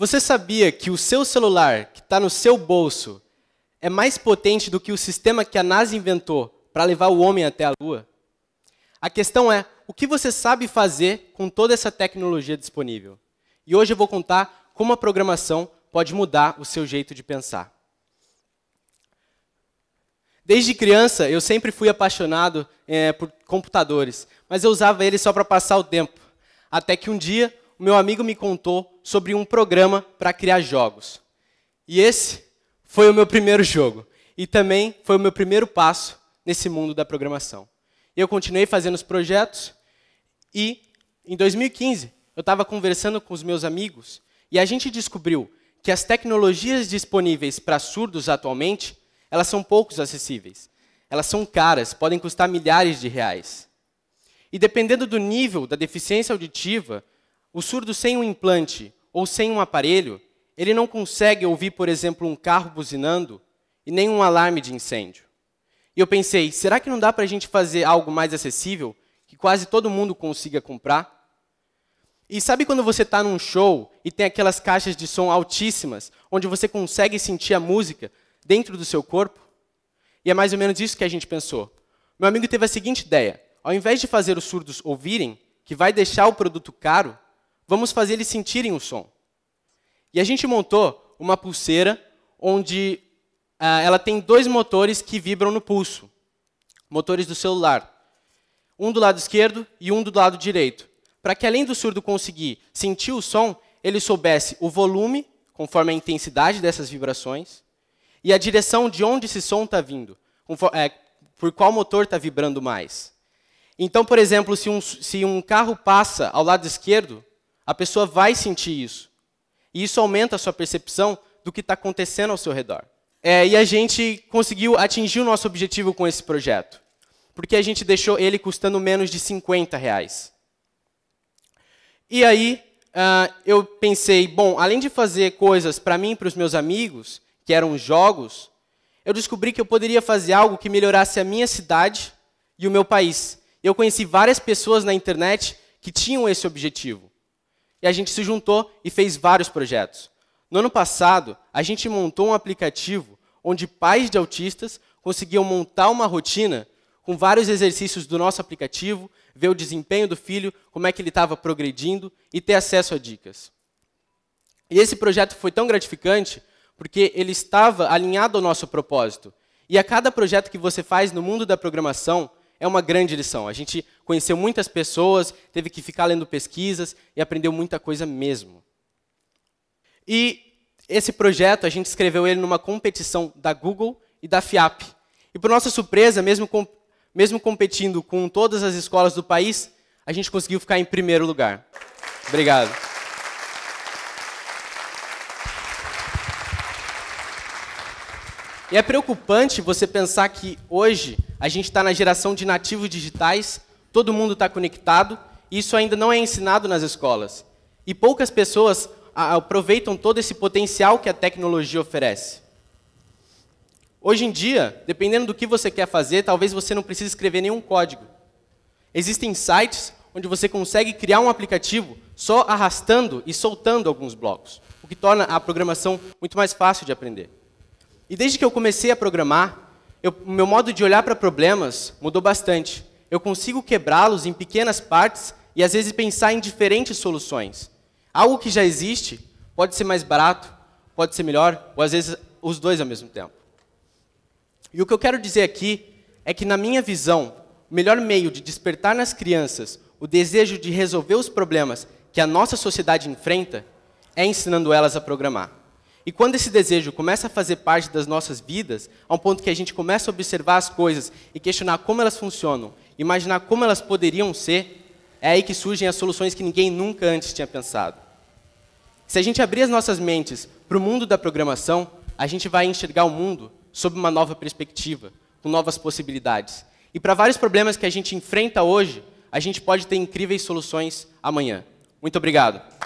Você sabia que o seu celular, que está no seu bolso, é mais potente do que o sistema que a NASA inventou para levar o homem até a Lua? A questão é, o que você sabe fazer com toda essa tecnologia disponível? E hoje eu vou contar como a programação pode mudar o seu jeito de pensar. Desde criança, eu sempre fui apaixonado é, por computadores, mas eu usava eles só para passar o tempo. Até que um dia, meu amigo me contou sobre um programa para criar jogos. E esse foi o meu primeiro jogo. E também foi o meu primeiro passo nesse mundo da programação. Eu continuei fazendo os projetos e, em 2015, eu estava conversando com os meus amigos e a gente descobriu que as tecnologias disponíveis para surdos atualmente, elas são poucos acessíveis. Elas são caras, podem custar milhares de reais. E dependendo do nível da deficiência auditiva, o surdo sem um implante ou sem um aparelho, ele não consegue ouvir, por exemplo, um carro buzinando e nem um alarme de incêndio. E eu pensei, será que não dá para a gente fazer algo mais acessível, que quase todo mundo consiga comprar? E sabe quando você está num show e tem aquelas caixas de som altíssimas, onde você consegue sentir a música dentro do seu corpo? E é mais ou menos isso que a gente pensou. Meu amigo teve a seguinte ideia: ao invés de fazer os surdos ouvirem, que vai deixar o produto caro, vamos fazer eles sentirem o som. E a gente montou uma pulseira onde ah, ela tem dois motores que vibram no pulso, motores do celular, um do lado esquerdo e um do lado direito, para que além do surdo conseguir sentir o som, ele soubesse o volume, conforme a intensidade dessas vibrações, e a direção de onde esse som está vindo, é, por qual motor está vibrando mais. Então, por exemplo, se um, se um carro passa ao lado esquerdo, a pessoa vai sentir isso. E isso aumenta a sua percepção do que está acontecendo ao seu redor. É, e a gente conseguiu atingir o nosso objetivo com esse projeto, porque a gente deixou ele custando menos de 50 reais. E aí uh, eu pensei, bom, além de fazer coisas para mim e para os meus amigos, que eram jogos, eu descobri que eu poderia fazer algo que melhorasse a minha cidade e o meu país. Eu conheci várias pessoas na internet que tinham esse objetivo e a gente se juntou e fez vários projetos. No ano passado, a gente montou um aplicativo onde pais de autistas conseguiam montar uma rotina com vários exercícios do nosso aplicativo, ver o desempenho do filho, como é que ele estava progredindo e ter acesso a dicas. E esse projeto foi tão gratificante porque ele estava alinhado ao nosso propósito. E a cada projeto que você faz no mundo da programação, é uma grande lição. A gente conheceu muitas pessoas, teve que ficar lendo pesquisas e aprendeu muita coisa mesmo. E esse projeto, a gente escreveu ele numa competição da Google e da FIAP. E, por nossa surpresa, mesmo, com, mesmo competindo com todas as escolas do país, a gente conseguiu ficar em primeiro lugar. Obrigado. E é preocupante você pensar que hoje a gente está na geração de nativos digitais, todo mundo está conectado, e isso ainda não é ensinado nas escolas. E poucas pessoas aproveitam todo esse potencial que a tecnologia oferece. Hoje em dia, dependendo do que você quer fazer, talvez você não precise escrever nenhum código. Existem sites onde você consegue criar um aplicativo só arrastando e soltando alguns blocos, o que torna a programação muito mais fácil de aprender. E desde que eu comecei a programar, o meu modo de olhar para problemas mudou bastante. Eu consigo quebrá-los em pequenas partes e às vezes pensar em diferentes soluções. Algo que já existe pode ser mais barato, pode ser melhor, ou às vezes os dois ao mesmo tempo. E o que eu quero dizer aqui é que, na minha visão, o melhor meio de despertar nas crianças o desejo de resolver os problemas que a nossa sociedade enfrenta é ensinando elas a programar. E quando esse desejo começa a fazer parte das nossas vidas, a um ponto que a gente começa a observar as coisas e questionar como elas funcionam, imaginar como elas poderiam ser, é aí que surgem as soluções que ninguém nunca antes tinha pensado. Se a gente abrir as nossas mentes para o mundo da programação, a gente vai enxergar o mundo sob uma nova perspectiva, com novas possibilidades. E para vários problemas que a gente enfrenta hoje, a gente pode ter incríveis soluções amanhã. Muito obrigado.